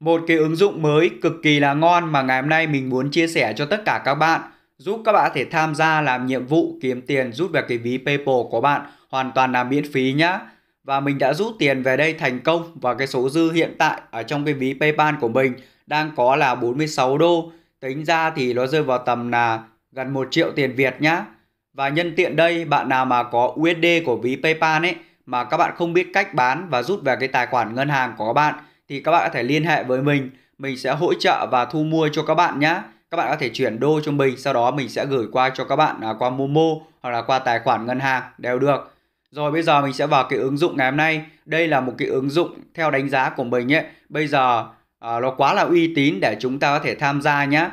Một cái ứng dụng mới cực kỳ là ngon mà ngày hôm nay mình muốn chia sẻ cho tất cả các bạn giúp các bạn có thể tham gia làm nhiệm vụ kiếm tiền rút về cái ví PayPal của bạn hoàn toàn là miễn phí nhá. Và mình đã rút tiền về đây thành công và cái số dư hiện tại ở trong cái ví PayPal của mình đang có là 46 đô. Tính ra thì nó rơi vào tầm là gần 1 triệu tiền Việt nhá. Và nhân tiện đây bạn nào mà có USD của ví PayPal ấy mà các bạn không biết cách bán và rút về cái tài khoản ngân hàng của các bạn thì các bạn có thể liên hệ với mình, mình sẽ hỗ trợ và thu mua cho các bạn nhé. Các bạn có thể chuyển đô cho mình, sau đó mình sẽ gửi qua cho các bạn à, qua Momo hoặc là qua tài khoản ngân hàng đều được. Rồi bây giờ mình sẽ vào cái ứng dụng ngày hôm nay. Đây là một cái ứng dụng theo đánh giá của mình ấy. Bây giờ à, nó quá là uy tín để chúng ta có thể tham gia nhé.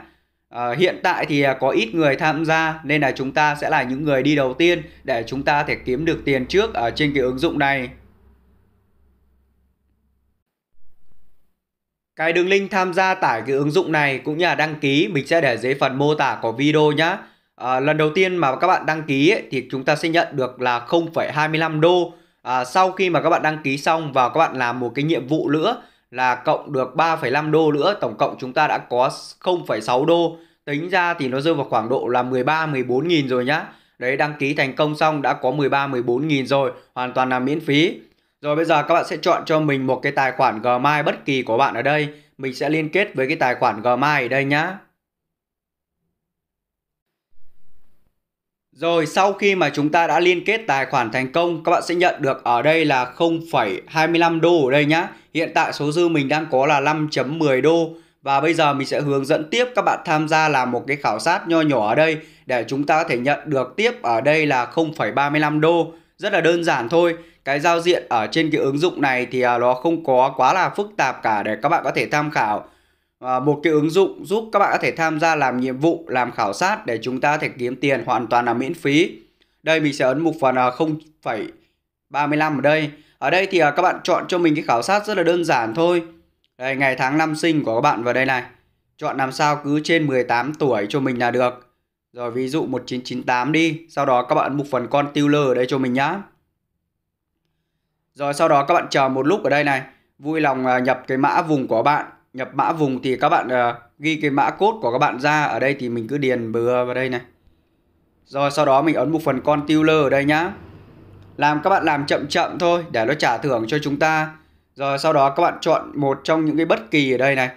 À, hiện tại thì à, có ít người tham gia nên là chúng ta sẽ là những người đi đầu tiên để chúng ta có thể kiếm được tiền trước ở trên cái ứng dụng này. Cái đường link tham gia tải cái ứng dụng này cũng như là đăng ký mình sẽ để dưới phần mô tả của video nhá. À, lần đầu tiên mà các bạn đăng ký ấy, thì chúng ta sẽ nhận được là 0,25 đô. À, sau khi mà các bạn đăng ký xong và các bạn làm một cái nhiệm vụ nữa là cộng được 3,5 đô nữa, tổng cộng chúng ta đã có 0,6 đô. Tính ra thì nó rơi vào khoảng độ là 13 14 nghìn rồi nhá. Đấy đăng ký thành công xong đã có 13 14 nghìn rồi, hoàn toàn là miễn phí. Rồi bây giờ các bạn sẽ chọn cho mình một cái tài khoản Gmail bất kỳ của bạn ở đây. Mình sẽ liên kết với cái tài khoản Gmail ở đây nhá. Rồi sau khi mà chúng ta đã liên kết tài khoản thành công, các bạn sẽ nhận được ở đây là 0,25 đô ở đây nhá. Hiện tại số dư mình đang có là 5.10 đô. Và bây giờ mình sẽ hướng dẫn tiếp các bạn tham gia làm một cái khảo sát nho nhỏ ở đây để chúng ta có thể nhận được tiếp ở đây là 0,35 đô. Rất là đơn giản thôi cái giao diện ở trên cái ứng dụng này thì à, nó không có quá là phức tạp cả để các bạn có thể tham khảo à, một cái ứng dụng giúp các bạn có thể tham gia làm nhiệm vụ, làm khảo sát để chúng ta có thể kiếm tiền hoàn toàn là miễn phí. Đây mình sẽ ấn mục phần 0,35 à, ở đây. Ở đây thì các bạn chọn cho mình cái khảo sát rất là đơn giản thôi. Đây, ngày tháng năm sinh của các bạn vào đây này. Chọn làm sao cứ trên 18 tuổi cho mình là được. Rồi ví dụ 1998 đi. Sau đó các bạn ấn mục phần con tiêu controller ở đây cho mình nhá. Rồi sau đó các bạn chờ một lúc ở đây này. Vui lòng à, nhập cái mã vùng của bạn. Nhập mã vùng thì các bạn à, ghi cái mã cốt của các bạn ra. Ở đây thì mình cứ điền bừa vào đây này. Rồi sau đó mình ấn một phần controller ở đây nhá. Làm các bạn làm chậm chậm thôi để nó trả thưởng cho chúng ta. Rồi sau đó các bạn chọn một trong những cái bất kỳ ở đây này.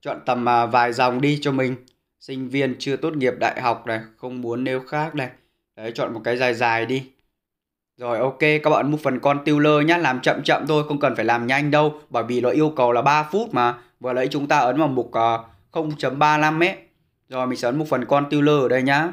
Chọn tầm à, vài dòng đi cho mình. Sinh viên chưa tốt nghiệp đại học này, không muốn nêu khác này. Đấy, chọn một cái dài dài đi. Rồi ok các bạn move phần con controller nhá Làm chậm chậm thôi không cần phải làm nhanh đâu Bởi vì nó yêu cầu là 3 phút mà Vừa lấy chúng ta ấn vào mục uh, à, 0.35 ấy Rồi mình sẽ ấn mục phần con controller ở đây nhá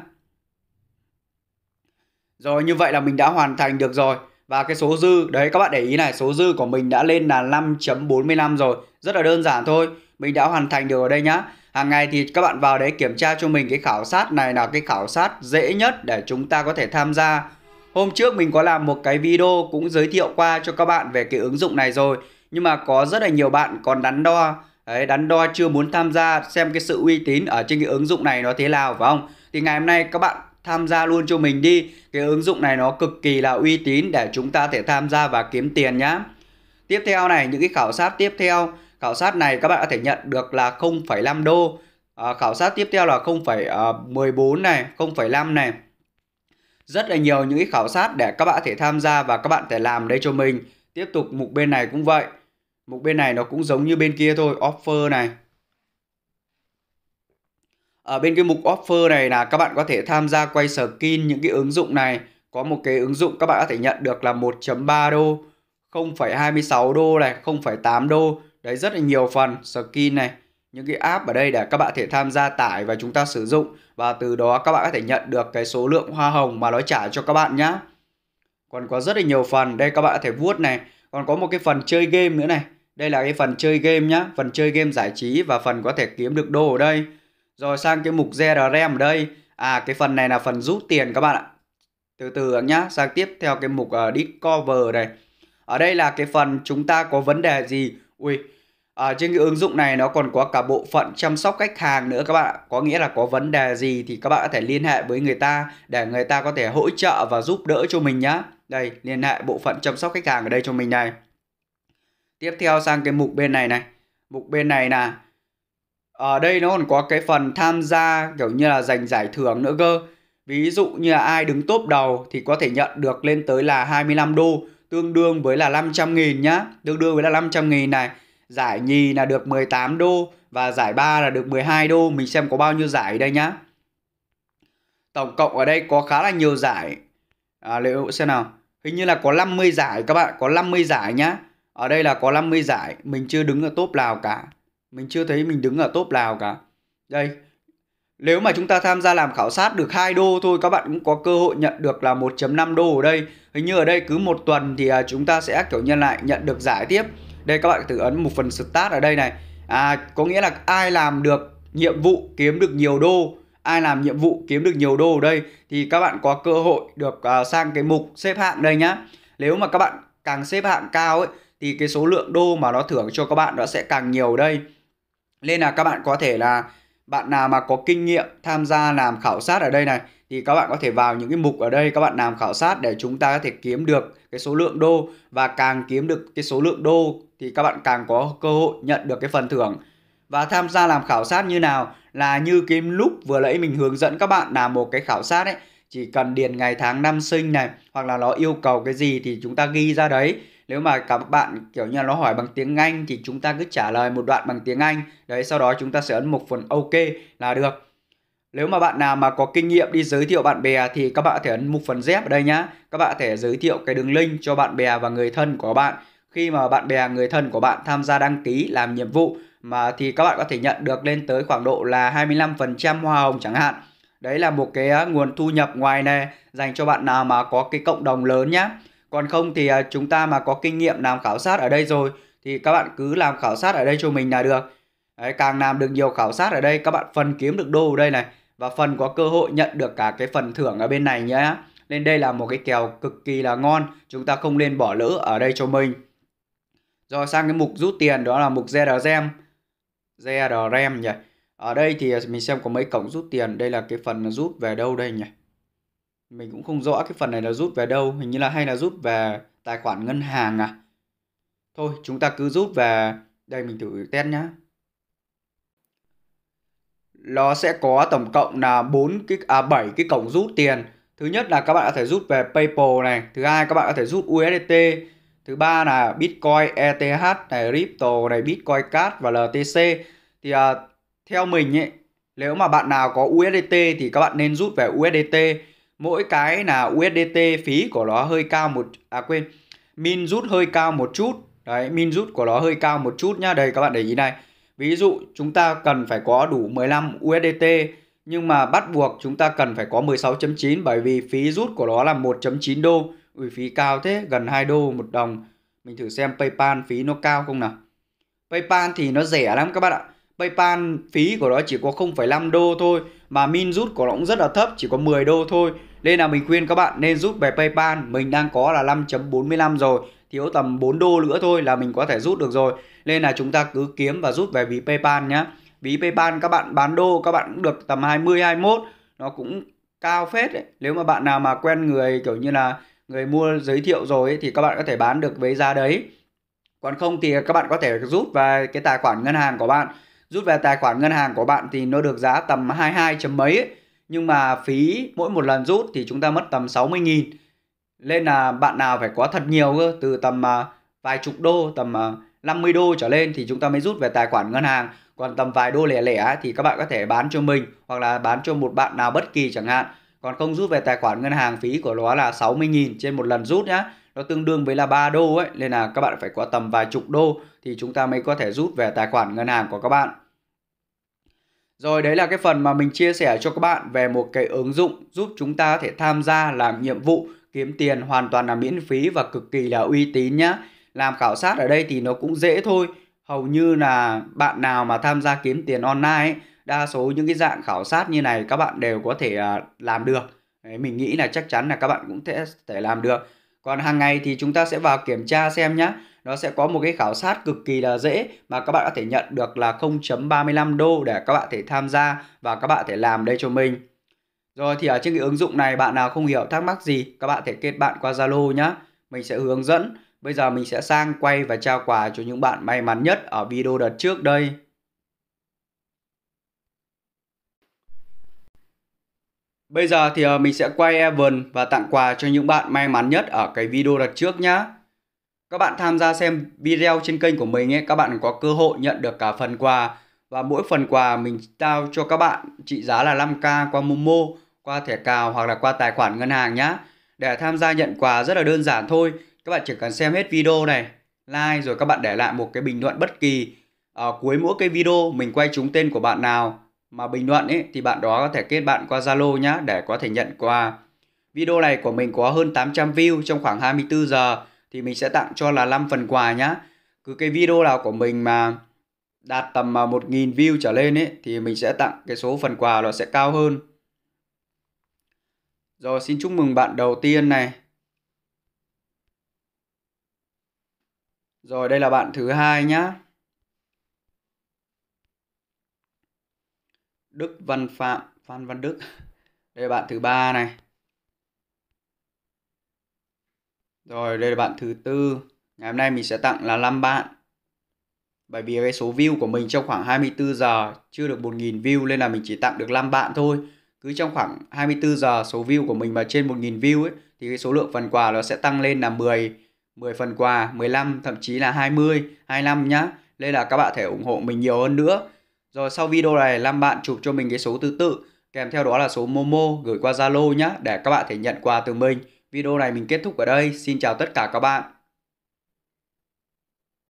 Rồi như vậy là mình đã hoàn thành được rồi và cái số dư, đấy các bạn để ý này, số dư của mình đã lên là 5.45 rồi. Rất là đơn giản thôi. Mình đã hoàn thành được ở đây nhá. Hàng ngày thì các bạn vào đấy kiểm tra cho mình cái khảo sát này là cái khảo sát dễ nhất để chúng ta có thể tham gia Hôm trước mình có làm một cái video cũng giới thiệu qua cho các bạn về cái ứng dụng này rồi Nhưng mà có rất là nhiều bạn còn đắn đo Đấy, đắn đo chưa muốn tham gia xem cái sự uy tín ở trên cái ứng dụng này nó thế nào phải không? Thì ngày hôm nay các bạn tham gia luôn cho mình đi Cái ứng dụng này nó cực kỳ là uy tín để chúng ta thể tham gia và kiếm tiền nhá Tiếp theo này, những cái khảo sát tiếp theo Khảo sát này các bạn có thể nhận được là 0,5 đô à, Khảo sát tiếp theo là 0,14 à, này, 0,5 này rất là nhiều những cái khảo sát để các bạn thể tham gia và các bạn thể làm đây cho mình tiếp tục mục bên này cũng vậy mục bên này nó cũng giống như bên kia thôi offer này ở bên cái mục offer này là các bạn có thể tham gia quay skin những cái ứng dụng này có một cái ứng dụng các bạn có thể nhận được là 1.3 đô 0,26 đô này 0,8 đô đấy rất là nhiều phần skin này những cái app ở đây để các bạn thể tham gia tải và chúng ta sử dụng và từ đó các bạn có thể nhận được cái số lượng hoa hồng mà nó trả cho các bạn nhá còn có rất là nhiều phần đây các bạn có thể vuốt này còn có một cái phần chơi game nữa này đây là cái phần chơi game nhá phần chơi game giải trí và phần có thể kiếm được đô ở đây rồi sang cái mục GRM ở đây à cái phần này là phần rút tiền các bạn ạ từ từ nhá sang tiếp theo cái mục uh, ờ, discover này ở đây là cái phần chúng ta có vấn đề gì ui ở ờ, trên cái ứng dụng này nó còn có cả bộ phận chăm sóc khách hàng nữa các bạn Có nghĩa là có vấn đề gì thì các bạn có thể liên hệ với người ta để người ta có thể hỗ trợ và giúp đỡ cho mình nhá. Đây, liên hệ bộ phận chăm sóc khách hàng ở đây cho mình này. Tiếp theo sang cái mục bên này này. Mục bên này là ở ờ, đây nó còn có cái phần tham gia kiểu như là giành giải thưởng nữa cơ. Ví dụ như là ai đứng top đầu thì có thể nhận được lên tới là 25 đô, tương đương với là 500 nghìn nhá. Tương đương với là 500 nghìn này Giải nhì là được 18 đô và giải ba là được 12 đô. Mình xem có bao nhiêu giải đây nhá. Tổng cộng ở đây có khá là nhiều giải. À, liệu xem nào. Hình như là có 50 giải các bạn. Có 50 giải nhá. Ở đây là có 50 giải. Mình chưa đứng ở top nào cả. Mình chưa thấy mình đứng ở top nào cả. Đây. Nếu mà chúng ta tham gia làm khảo sát được 2 đô thôi các bạn cũng có cơ hội nhận được là 1.5 đô ở đây. Hình như ở đây cứ một tuần thì à, chúng ta sẽ kiểu nhân lại nhận được giải tiếp đây các bạn thử ấn một phần start ở đây này à, có nghĩa là ai làm được nhiệm vụ kiếm được nhiều đô ai làm nhiệm vụ kiếm được nhiều đô ở đây thì các bạn có cơ hội được uh, sang cái mục xếp hạng đây nhá nếu mà các bạn càng xếp hạng cao ấy thì cái số lượng đô mà nó thưởng cho các bạn nó sẽ càng nhiều đây nên là các bạn có thể là bạn nào mà có kinh nghiệm tham gia làm khảo sát ở đây này thì các bạn có thể vào những cái mục ở đây các bạn làm khảo sát để chúng ta có thể kiếm được cái số lượng đô và càng kiếm được cái số lượng đô thì các bạn càng có cơ hội nhận được cái phần thưởng và tham gia làm khảo sát như nào là như cái lúc vừa nãy mình hướng dẫn các bạn làm một cái khảo sát ấy chỉ cần điền ngày tháng năm sinh này hoặc là nó yêu cầu cái gì thì chúng ta ghi ra đấy nếu mà các bạn kiểu như là nó hỏi bằng tiếng Anh thì chúng ta cứ trả lời một đoạn bằng tiếng Anh đấy sau đó chúng ta sẽ ấn một phần OK là được nếu mà bạn nào mà có kinh nghiệm đi giới thiệu bạn bè thì các bạn có thể ấn một phần dép ở đây nhá. Các bạn có thể giới thiệu cái đường link cho bạn bè và người thân của bạn khi mà bạn bè người thân của bạn tham gia đăng ký làm nhiệm vụ mà thì các bạn có thể nhận được lên tới khoảng độ là 25% hoa hồng chẳng hạn. Đấy là một cái à, nguồn thu nhập ngoài này dành cho bạn nào mà có cái cộng đồng lớn nhé Còn không thì à, chúng ta mà có kinh nghiệm làm khảo sát ở đây rồi thì các bạn cứ làm khảo sát ở đây cho mình là được. Đấy, càng làm được nhiều khảo sát ở đây các bạn phần kiếm được đô ở đây này và phần có cơ hội nhận được cả cái phần thưởng ở bên này nhé. Nên đây là một cái kèo cực kỳ là ngon, chúng ta không nên bỏ lỡ ở đây cho mình. Rồi sang cái mục rút tiền đó là mục ZRM. E ZRM e nhỉ. Ở đây thì mình xem có mấy cổng rút tiền. Đây là cái phần rút về đâu đây nhỉ. Mình cũng không rõ cái phần này là rút về đâu. Hình như là hay là rút về tài khoản ngân hàng à. Thôi chúng ta cứ rút về. Đây mình thử test nhá. Nó sẽ có tổng cộng là 4 cái à 7 cái cổng rút tiền. Thứ nhất là các bạn có thể rút về PayPal này, thứ hai các bạn có thể rút USDT, thứ ba là Bitcoin ETH này crypto này Bitcoin Cash và LTC thì uh, theo mình ấy nếu mà bạn nào có USDT thì các bạn nên rút về USDT mỗi cái là USDT phí của nó hơi cao một à quên min rút hơi cao một chút đấy min rút của nó hơi cao một chút nhá đây các bạn để ý này ví dụ chúng ta cần phải có đủ 15 USDT nhưng mà bắt buộc chúng ta cần phải có 16.9 bởi vì phí rút của nó là 1.9 đô ủy phí cao thế, gần 2 đô một đồng. Mình thử xem PayPal phí nó cao không nào. PayPal thì nó rẻ lắm các bạn ạ. PayPal phí của nó chỉ có 0,5 đô thôi mà min rút của nó cũng rất là thấp, chỉ có 10 đô thôi. Nên là mình khuyên các bạn nên rút về PayPal, mình đang có là 5.45 rồi, thiếu tầm 4 đô nữa thôi là mình có thể rút được rồi. Nên là chúng ta cứ kiếm và rút về ví PayPal nhá. Ví PayPal các bạn bán đô các bạn cũng được tầm 20 21, nó cũng cao phết đấy. Nếu mà bạn nào mà quen người kiểu như là người mua giới thiệu rồi ấy, thì các bạn có thể bán được với giá đấy còn không thì các bạn có thể rút về cái tài khoản ngân hàng của bạn rút về tài khoản ngân hàng của bạn thì nó được giá tầm 22 chấm mấy ấy. nhưng mà phí mỗi một lần rút thì chúng ta mất tầm 60 nghìn nên là bạn nào phải có thật nhiều cơ từ tầm à, vài chục đô tầm 50 à, đô trở lên thì chúng ta mới rút về tài khoản ngân hàng còn tầm vài đô lẻ lẻ thì các bạn có thể bán cho mình hoặc là bán cho một bạn nào bất kỳ chẳng hạn còn không rút về tài khoản ngân hàng phí của nó là 60.000 trên một lần rút nhá nó tương đương với là 3 đô ấy nên là các bạn phải có tầm vài chục đô thì chúng ta mới có thể rút về tài khoản ngân hàng của các bạn rồi đấy là cái phần mà mình chia sẻ cho các bạn về một cái ứng dụng giúp chúng ta có thể tham gia làm nhiệm vụ kiếm tiền hoàn toàn là miễn phí và cực kỳ là uy tín nhá. Làm khảo sát ở đây thì nó cũng dễ thôi. Hầu như là bạn nào mà tham gia kiếm tiền online ấy, đa số những cái dạng khảo sát như này các bạn đều có thể à, làm được Đấy, mình nghĩ là chắc chắn là các bạn cũng sẽ thể làm được còn hàng ngày thì chúng ta sẽ vào kiểm tra xem nhá nó sẽ có một cái khảo sát cực kỳ là dễ mà các bạn có thể nhận được là 0.35 đô để các bạn thể tham gia và các bạn thể làm đây cho mình rồi thì ở trên cái ứng dụng này bạn nào không hiểu thắc mắc gì các bạn thể kết bạn qua Zalo nhá mình sẽ hướng dẫn bây giờ mình sẽ sang quay và trao quà cho những bạn may mắn nhất ở video đợt trước đây Bây giờ thì ờ, mình sẽ quay Evan và tặng quà cho những bạn may mắn nhất ở cái video đặt trước nhá. Các bạn tham gia xem video trên kênh của mình ấy, các bạn có cơ hội nhận được cả phần quà và mỗi phần quà mình trao cho các bạn trị giá là 5k qua Momo, qua thẻ cào hoặc là qua tài khoản ngân hàng nhá. Để tham gia nhận quà rất là đơn giản thôi, các bạn chỉ cần xem hết video này, like rồi các bạn để lại một cái bình luận bất kỳ ở ờ, cuối mỗi cái video mình quay trúng tên của bạn nào mà bình luận ấy thì bạn đó có thể kết bạn qua Zalo nhé để có thể nhận quà. Video này của mình có hơn 800 view trong khoảng 24 giờ thì mình sẽ tặng cho là 5 phần quà nhá. Cứ cái video nào của mình mà đạt tầm 1.000 view trở lên ấy thì mình sẽ tặng cái số phần quà nó sẽ cao hơn. Rồi xin chúc mừng bạn đầu tiên này. Rồi đây là bạn thứ hai nhá. Đức Văn Phạm Phan Văn Đức đây là bạn thứ ba này rồi đây là bạn thứ tư ngày hôm nay mình sẽ tặng là 5 bạn bởi vì cái số view của mình trong khoảng 24 giờ chưa được 1.000 view nên là mình chỉ tặng được 5 bạn thôi cứ trong khoảng 24 giờ số view của mình mà trên 1.000 view ấy thì cái số lượng phần quà nó sẽ tăng lên là 10 10 phần quà, 15 thậm chí là 20, 25 nhá. Nên là các bạn thể ủng hộ mình nhiều hơn nữa. Rồi sau video này làm bạn chụp cho mình cái số thứ tự kèm theo đó là số Momo gửi qua Zalo nhé để các bạn thể nhận quà từ mình. Video này mình kết thúc ở đây. Xin chào tất cả các bạn.